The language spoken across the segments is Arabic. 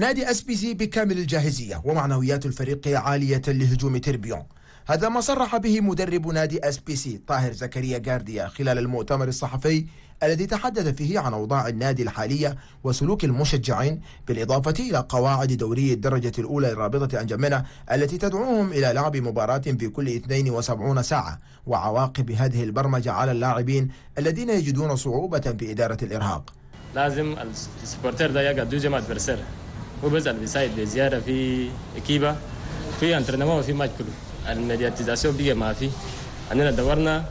نادي اس بي سي بكامل الجاهزيه ومعنويات الفريق عاليه لهجوم تربيون هذا ما صرح به مدرب نادي اس بي سي طاهر زكريا جارديا خلال المؤتمر الصحفي الذي تحدث فيه عن اوضاع النادي الحاليه وسلوك المشجعين بالاضافه الى قواعد دوري الدرجه الاولى لرابطه انجمنه التي تدعوهم الى لعب مباراه في كل 72 ساعه وعواقب هذه البرمجه على اللاعبين الذين يجدون صعوبه في اداره الارهاق. لازم السبورتر ده يقعد ما ادفرسير هو بس اللي بيساعد بزياره في كيبا في انترنمون وفي ماتش كله الميدياتيزاسيون بيجي ما في عندنا دورنا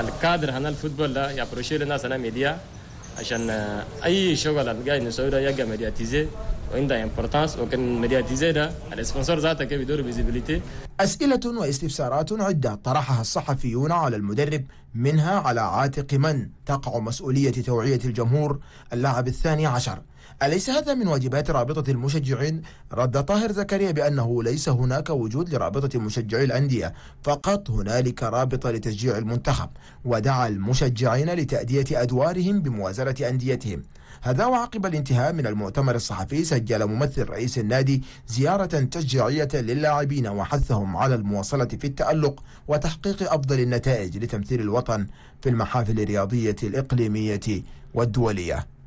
الكادر هنا الفوتبول ده يبروشي لنا سنه ميديا عشان آه، اي شغل قاعد نسويه ده يبقى ميدياتيزي وعندها امبورتانس وكان مدياتي زي الاسبونسور ذاته كيف يدور فيزيبيليتي اسئله واستفسارات عده طرحها الصحفيون على المدرب منها على عاتق من تقع مسؤوليه توعيه الجمهور اللاعب الثاني عشر أليس هذا من واجبات رابطة المشجعين؟ رد طاهر زكريا بأنه ليس هناك وجود لرابطة مشجعي الأندية فقط هنالك رابطة لتشجيع المنتخب ودعا المشجعين لتأدية أدوارهم بموازرة أنديتهم هذا وعقب الانتهاء من المؤتمر الصحفي سجل ممثل رئيس النادي زيارة تشجيعية للاعبين وحثهم على المواصلة في التألق وتحقيق أفضل النتائج لتمثيل الوطن في المحافل الرياضية الإقليمية والدولية